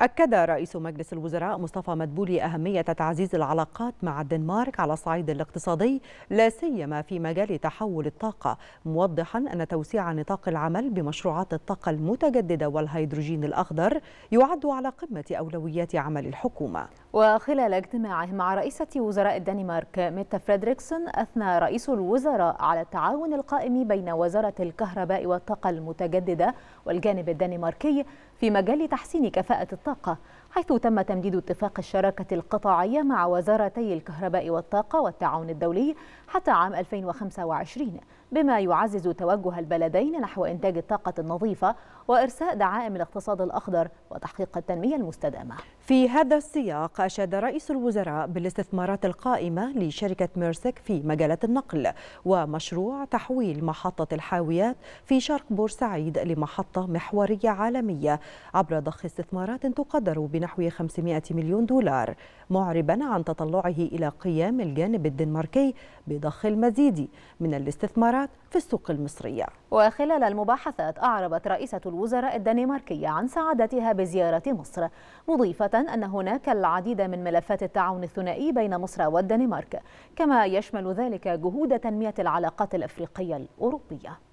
أكد رئيس مجلس الوزراء مصطفى مدبولي أهمية تعزيز العلاقات مع الدنمارك على الصعيد الاقتصادي لا سيما في مجال تحول الطاقة موضحا أن توسيع نطاق العمل بمشروعات الطاقة المتجددة والهيدروجين الأخضر يعد على قمة أولويات عمل الحكومة وخلال اجتماعه مع رئيسة وزراء الدنمارك ميتا فريدريكسون أثنى رئيس الوزراء على التعاون القائم بين وزارة الكهرباء والطاقة المتجددة والجانب الدنماركي في مجال تحسين كفاءة الطاقة حيث تم تمديد اتفاق الشراكة القطاعية مع وزارتي الكهرباء والطاقة والتعاون الدولي حتى عام 2025 بما يعزز توجه البلدين نحو إنتاج الطاقة النظيفة وإرساء دعائم الاقتصاد الأخضر وتحقيق التنمية المستدامة في هذا السياق أشاد رئيس الوزراء بالاستثمارات القائمة لشركة ميرسك في مجالات النقل ومشروع تحويل محطة الحاويات في شرق بورسعيد لمحطة محورية عالمية عبر ضخ استثمارات تقدر بنحو 500 مليون دولار معربا عن تطلعه إلى قيام الجانب الدنماركي بضخ المزيد من الاستثمارات في السوق المصرية وخلال المباحثات أعربت رئيسة الوزراء الدنماركية عن سعادتها بزيارة مصر مضيفة أن هناك العديد العديد من ملفات التعاون الثنائي بين مصر والدنمارك كما يشمل ذلك جهود تنمية العلاقات الأفريقية الأوروبية